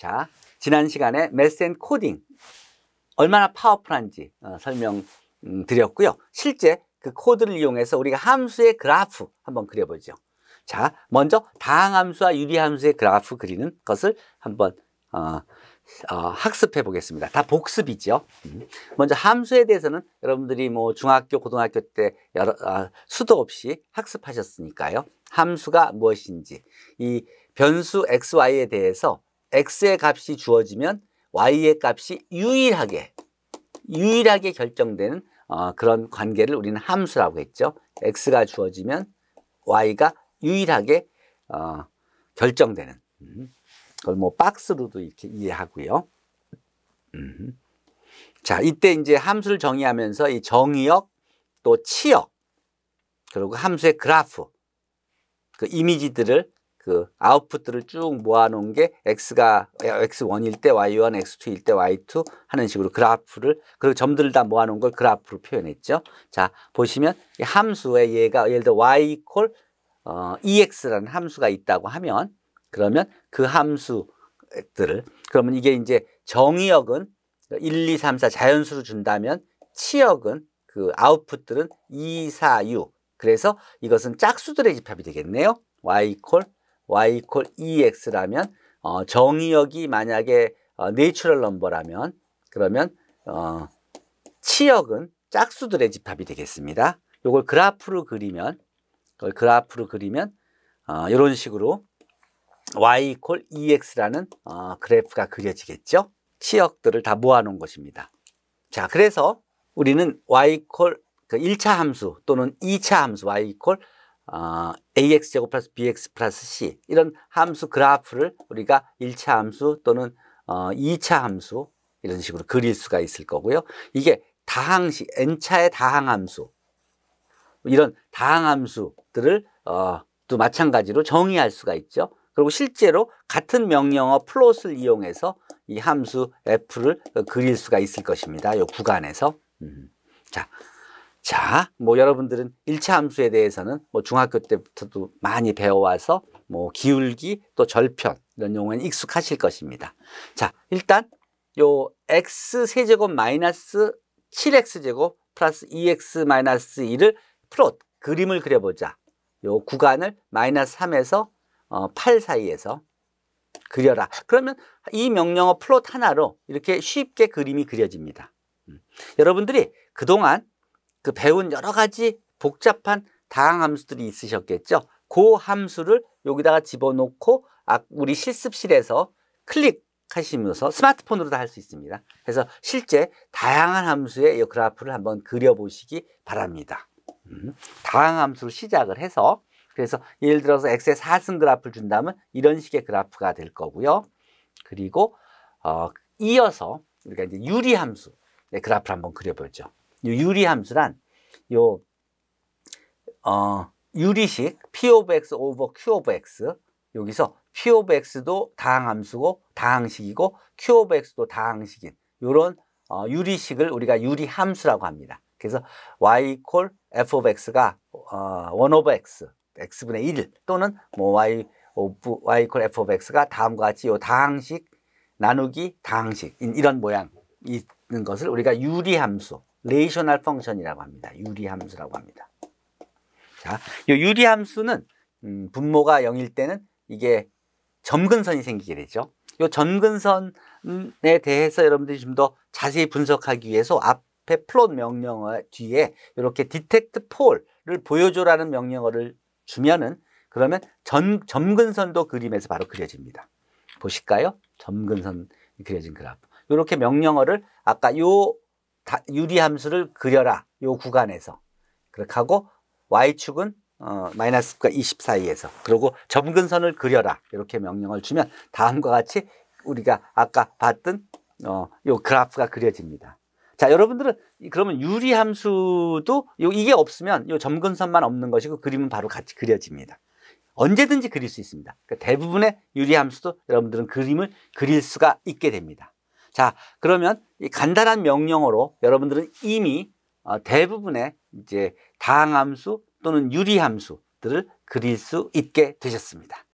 자, 지난 시간에 메센 코딩 얼마나 파워풀한지 어, 설명 음, 드렸고요. 실제 그 코드를 이용해서 우리가 함수의 그래프 한번 그려보죠. 자, 먼저 다항함수와 유리함수의 그래프 그리는 것을 한번 어, 어, 학습해 보겠습니다. 다 복습이죠. 음. 먼저 함수에 대해서는 여러분들이 뭐 중학교, 고등학교 때 여러, 아, 수도 없이 학습하셨으니까요. 함수가 무엇인지, 이 변수 x, y에 대해서 x의 값이 주어지면 y의 값이 유일하게 유일하게 결정되는 어, 그런 관계를 우리는 함수라고 했죠. x가 주어지면 y가 유일하게 어, 결정되는 음, 그걸 뭐 박스로도 이렇게 이해하고요. 음. 자, 이때 이제 함수를 정의하면서 이 정의역 또 치역 그리고 함수의 그래프 그 이미지들을 그 아웃풋들을 쭉 모아놓은 게 x가 x1일 때 y1, x2일 때 y2 하는 식으로 그래프를 그리고 점들을 다 모아놓은 걸 그래프로 표현했죠. 자 보시면 이함수의 얘가 예를 들어 y 콜 q u a l 어, ex라는 함수가 있다고 하면 그러면 그 함수들을 그러면 이게 이제 정의역은 1, 2, 3, 4 자연수로 준다면 치역은 그 아웃풋들은 2, 4, 6 그래서 이것은 짝수들의 집합이 되겠네요. y 콜 y 이 e x 라면 어, 정의역이 만약에 어, 네이처럴 넘버라면 그러면 어, 치역은 짝수들의 집합이 되겠습니다. 이걸 그래프로 그리면 그걸 그래프로 그리면 어, 이런 식으로 y 이 e x 라는 어, 그래프가 그려지겠죠. 치역들을 다 모아놓은 것입니다. 자, 그래서 우리는 y 이 1차 그 함수 또는 2차 함수 y 이 어, ax 제곱 플러스 bx 플러스 c 이런 함수 그래프를 우리가 1차 함수 또는 어, 2차 함수 이런 식으로 그릴 수가 있을 거고요. 이게 다항식 n차의 다항함수 이런 다항함수들을 어, 또 마찬가지로 정의할 수가 있죠. 그리고 실제로 같은 명령어 플롯을 이용해서 이 함수 f를 그릴 수가 있을 것입니다. 이 구간에서 음. 자. 자, 뭐 여러분들은 일차 함수에 대해서는 뭐 중학교 때부터도 많이 배워와서 뭐 기울기 또 절편 이런 용어는 익숙하실 것입니다. 자, 일단 요 x 세제곱 마이너스 7x 제곱 플러스 2x 마이너스 2를 플롯 그림을 그려보자. 요 구간을 마이너스 3에서 어, 8 사이에서 그려라. 그러면 이 명령어 플롯 하나로 이렇게 쉽게 그림이 그려집니다. 음. 여러분들이 그동안 그 배운 여러 가지 복잡한 다항 함수들이 있으셨겠죠. 그 함수를 여기다가 집어넣고 우리 실습실에서 클릭하시면서 스마트폰으로도 할수 있습니다. 그래서 실제 다양한 함수의 이 그래프를 한번 그려보시기 바랍니다. 음, 다항 함수로 시작을 해서 그래서 예를 들어서 x의 4승 그래프를 준다면 이런 식의 그래프가 될 거고요. 그리고 어, 이어서 우리가 이제 유리 함수 의 그래프를 한번 그려보죠. 유리함수란 요 어, 유리식 p 오브 x 오버 q 오브 x 여기서 p 오브 x도 다항함수고 다항식이고 q 오브 x도 다항식인 요런 어, 유리식을 우리가 유리함수라고 합니다. 그래서 y equal f 오브 x가 어, 1 오브 x, x분의 1 또는 뭐 y 오브 y equal f 오브 x가 다음과 같이 요 다항식 나누기 다항식 이런 모양 이 있는 것을 우리가 유리함수 레이셔널 펑션이라고 합니다. 유리함수라고 합니다. 자, 이 유리함수는 음, 분모가 0일 때는 이게 점근선이 생기게 되죠. 이 점근선에 대해서 여러분들이 좀 더 자세히 분석하기 위해서 앞에 플롯 명령어 뒤에 이렇게 디텍트 폴을 보여줘라는 명령어를 주면은 그러면 전, 점근선도 그림에서 바로 그려집니다. 보실까요? 점근선 그려진 그래프. 이렇게 명령어를 아까 요 유리함수를 그려라. 요 구간에서. 그렇게 하고 Y축은 어, 마이너스 가20 사이에서 그리고 점근선을 그려라 이렇게 명령을 주면 다음과 같이 우리가 아까 봤던 어, 요 그래프가 그려집니다. 자 여러분들은 그러면 유리함수도 요, 이게 없으면 요 점근선만 없는 것이고 그림은 바로 같이 그려집니다. 언제든지 그릴 수 있습니다. 그러니까 대부분의 유리함수도 여러분들은 그림을 그릴 수가 있게 됩니다. 자, 그러면 이 간단한 명령어로 여러분들은 이미 어, 대부분의 이제 다항함수 또는 유리함수들을 그릴 수 있게 되셨습니다.